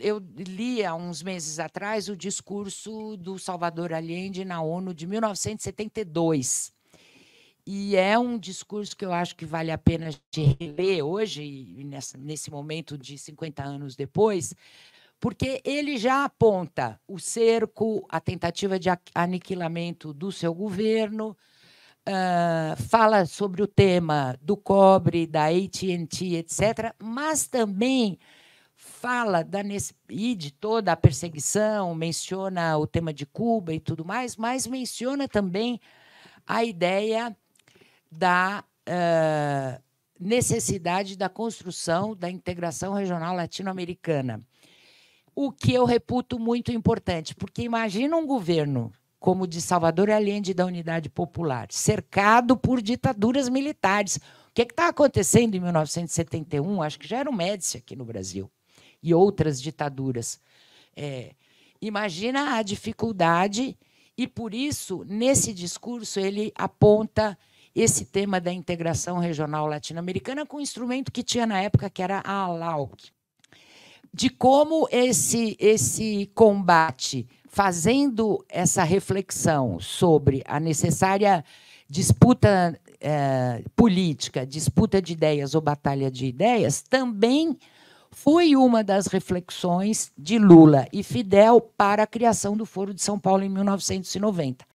eu li há uns meses atrás o discurso do Salvador Allende na ONU de 1972. E é um discurso que eu acho que vale a pena de reler hoje, nessa, nesse momento de 50 anos depois, porque ele já aponta o cerco, a tentativa de aniquilamento do seu governo, Uh, fala sobre o tema do cobre, da AT&T, etc., mas também fala da e de toda a perseguição, menciona o tema de Cuba e tudo mais, mas menciona também a ideia da uh, necessidade da construção da integração regional latino-americana. O que eu reputo muito importante, porque imagina um governo como o de Salvador Allende da Unidade Popular, cercado por ditaduras militares. O que é tá acontecendo em 1971? Acho que já era o Médici aqui no Brasil e outras ditaduras. É, imagina a dificuldade, e por isso, nesse discurso, ele aponta esse tema da integração regional latino-americana com o instrumento que tinha na época, que era a ALAUC. De como esse, esse combate, fazendo essa reflexão sobre a necessária disputa é, política, disputa de ideias ou batalha de ideias, também foi uma das reflexões de Lula e Fidel para a criação do Foro de São Paulo em 1990.